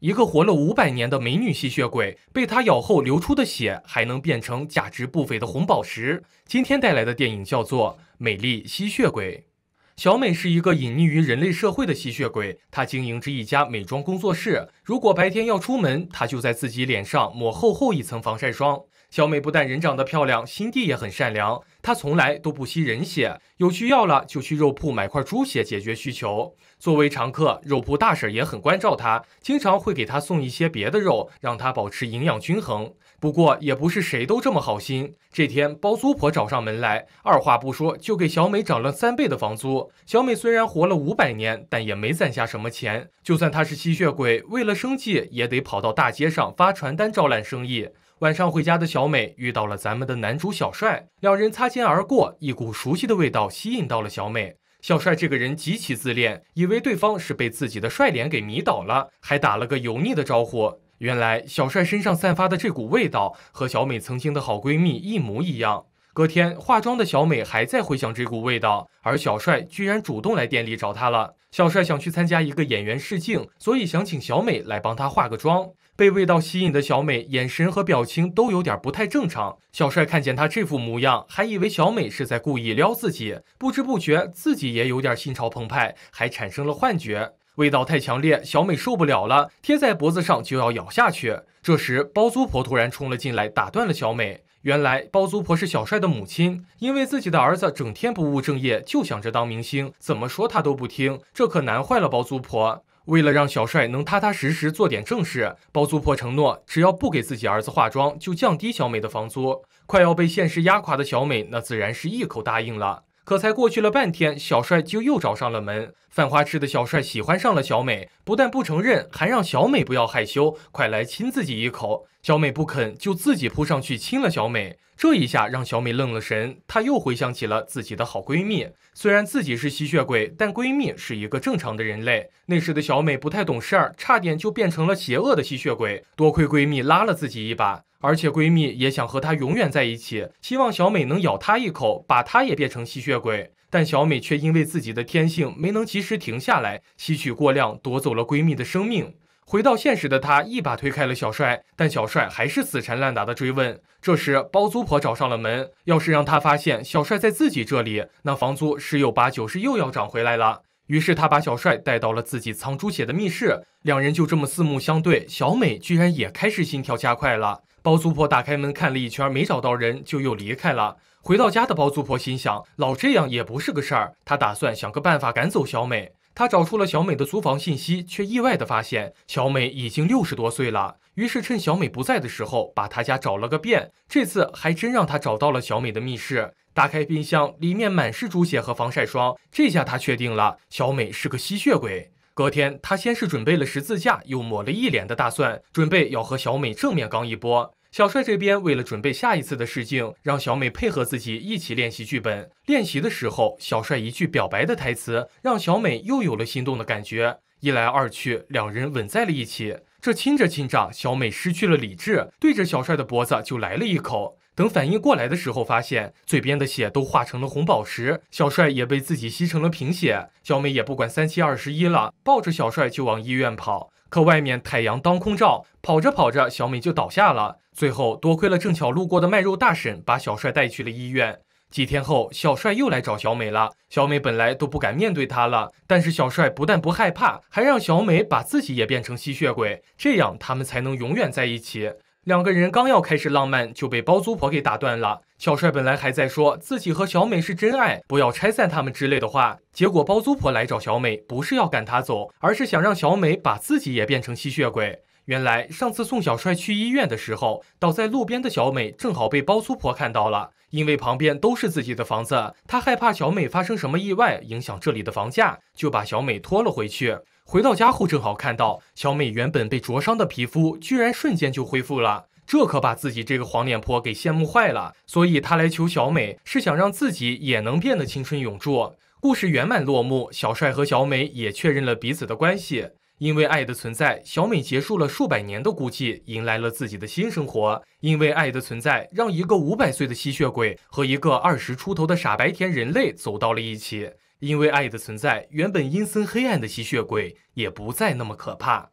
一个活了五百年的美女吸血鬼，被她咬后流出的血还能变成价值不菲的红宝石。今天带来的电影叫做《美丽吸血鬼》。小美是一个隐匿于人类社会的吸血鬼，她经营着一家美妆工作室。如果白天要出门，她就在自己脸上抹厚厚一层防晒霜。小美不但人长得漂亮，心地也很善良。他从来都不吸人血，有需要了就去肉铺买块猪血解决需求。作为常客，肉铺大婶也很关照他，经常会给他送一些别的肉，让他保持营养均衡。不过也不是谁都这么好心。这天，包租婆找上门来，二话不说就给小美涨了三倍的房租。小美虽然活了五百年，但也没攒下什么钱。就算她是吸血鬼，为了生计也得跑到大街上发传单招揽生意。晚上回家的小美遇到了咱们的男主小帅，两人擦肩而过，一股熟悉的味道吸引到了小美。小帅这个人极其自恋，以为对方是被自己的帅脸给迷倒了，还打了个油腻的招呼。原来小帅身上散发的这股味道和小美曾经的好闺蜜一模一样。隔天，化妆的小美还在回想这股味道，而小帅居然主动来店里找她了。小帅想去参加一个演员试镜，所以想请小美来帮他化个妆。被味道吸引的小美，眼神和表情都有点不太正常。小帅看见她这副模样，还以为小美是在故意撩自己，不知不觉自己也有点心潮澎湃，还产生了幻觉。味道太强烈，小美受不了了，贴在脖子上就要咬下去。这时，包租婆突然冲了进来，打断了小美。原来包租婆是小帅的母亲，因为自己的儿子整天不务正业，就想着当明星，怎么说他都不听，这可难坏了包租婆。为了让小帅能踏踏实实做点正事，包租婆承诺，只要不给自己儿子化妆，就降低小美的房租。快要被现实压垮的小美，那自然是一口答应了。可才过去了半天，小帅就又找上了门。犯花痴的小帅喜欢上了小美，不但不承认，还让小美不要害羞，快来亲自己一口。小美不肯，就自己扑上去亲了小美。这一下让小美愣了神，她又回想起了自己的好闺蜜。虽然自己是吸血鬼，但闺蜜是一个正常的人类。那时的小美不太懂事儿，差点就变成了邪恶的吸血鬼。多亏闺蜜拉了自己一把。而且闺蜜也想和她永远在一起，希望小美能咬她一口，把她也变成吸血鬼。但小美却因为自己的天性没能及时停下来，吸取过量，夺走了闺蜜的生命。回到现实的她，一把推开了小帅，但小帅还是死缠烂打的追问。这时包租婆找上了门，要是让她发现小帅在自己这里，那房租十有八九是又要涨回来了。于是她把小帅带到了自己藏猪血的密室，两人就这么四目相对，小美居然也开始心跳加快了。包租婆打开门看了一圈，没找到人，就又离开了。回到家的包租婆心想，老这样也不是个事儿，她打算想个办法赶走小美。她找出了小美的租房信息，却意外地发现小美已经六十多岁了。于是趁小美不在的时候，把她家找了个遍。这次还真让她找到了小美的密室，打开冰箱，里面满是猪血和防晒霜。这下她确定了，小美是个吸血鬼。隔天，他先是准备了十字架，又抹了一脸的大蒜，准备要和小美正面刚一波。小帅这边为了准备下一次的试镜，让小美配合自己一起练习剧本。练习的时候，小帅一句表白的台词，让小美又有了心动的感觉。一来二去，两人吻在了一起。这亲着亲着，小美失去了理智，对着小帅的脖子就来了一口。等反应过来的时候，发现嘴边的血都化成了红宝石，小帅也被自己吸成了贫血。小美也不管三七二十一了，抱着小帅就往医院跑。可外面太阳当空照，跑着跑着，小美就倒下了。最后多亏了正巧路过的卖肉大婶，把小帅带去了医院。几天后，小帅又来找小美了。小美本来都不敢面对他了，但是小帅不但不害怕，还让小美把自己也变成吸血鬼，这样他们才能永远在一起。两个人刚要开始浪漫，就被包租婆给打断了。小帅本来还在说自己和小美是真爱，不要拆散他们之类的话，结果包租婆来找小美，不是要赶她走，而是想让小美把自己也变成吸血鬼。原来上次送小帅去医院的时候，倒在路边的小美正好被包租婆看到了。因为旁边都是自己的房子，她害怕小美发生什么意外，影响这里的房价，就把小美拖了回去。回到家后，正好看到小美原本被灼伤的皮肤，居然瞬间就恢复了。这可把自己这个黄脸婆给羡慕坏了。所以她来求小美，是想让自己也能变得青春永驻。故事圆满落幕，小帅和小美也确认了彼此的关系。因为爱的存在，小美结束了数百年的孤寂，迎来了自己的新生活。因为爱的存在，让一个五百岁的吸血鬼和一个二十出头的傻白甜人类走到了一起。因为爱的存在，原本阴森黑暗的吸血鬼也不再那么可怕。